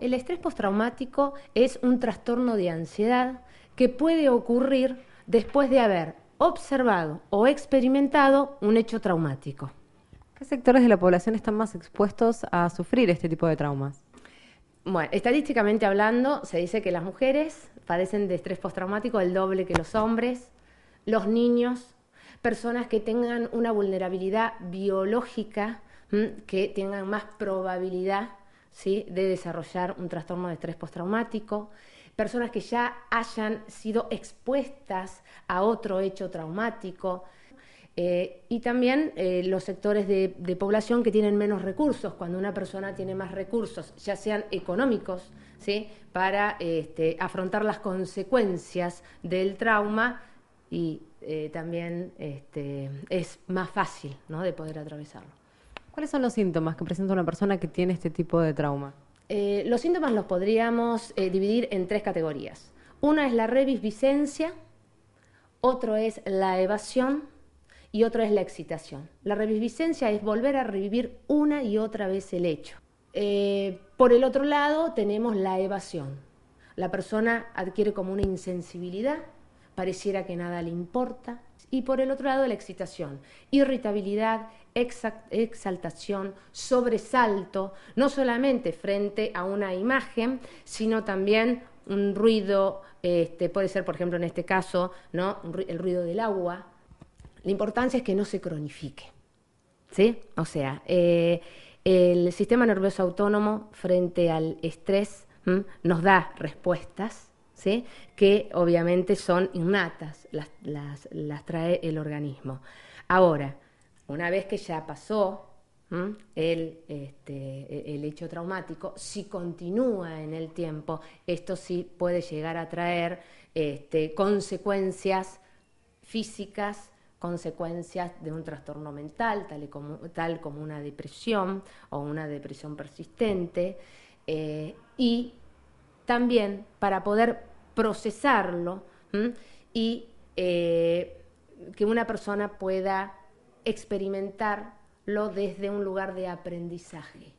El estrés postraumático es un trastorno de ansiedad que puede ocurrir después de haber observado o experimentado un hecho traumático. ¿Qué sectores de la población están más expuestos a sufrir este tipo de traumas? Bueno, estadísticamente hablando, se dice que las mujeres padecen de estrés postraumático el doble que los hombres, los niños, personas que tengan una vulnerabilidad biológica, que tengan más probabilidad de desarrollar un trastorno de estrés postraumático, personas que ya hayan sido expuestas a otro hecho traumático. Eh, y también eh, los sectores de, población que tienen menos recursos, cuando una persona tiene más recursos, ya sean económicos, para este, afrontar las consecuencias del trauma y eh, también este, es más fácil ¿no? de poder atravesarlo. ¿Cuáles son los síntomas que presenta una persona que tiene este tipo de trauma? Eh, los síntomas los podríamos eh, dividir en tres categorías. Una es la reviviscencia, otro es la evasión y otro es la excitación. La reviviscencia es volver a revivir una y otra vez el hecho. Eh, por el otro lado tenemos la evasión. La persona adquiere como una insensibilidad, pareciera que nada le importa. Y por el otro lado la excitación, irritabilidad, exaltación, sobresalto, no solamente frente a una imagen, sino también un ruido, este, puede ser, por ejemplo, en este caso, el ruido del agua. La importancia es que no se cronifique. O sea, eh, el sistema nervioso autónomo frente al estrés nos da respuestas que obviamente son innatas, las trae el organismo. Ahora, una vez que ya pasó El, este, e-, el, hecho traumático, si continúa en el tiempo, esto sí puede llegar a traer este, consecuencias físicas, consecuencias de un trastorno mental, tal, como, tal como una depresión o una depresión persistente, eh, y también para poder procesarlo y eh, que una persona pueda experimentarlo desde un lugar de aprendizaje.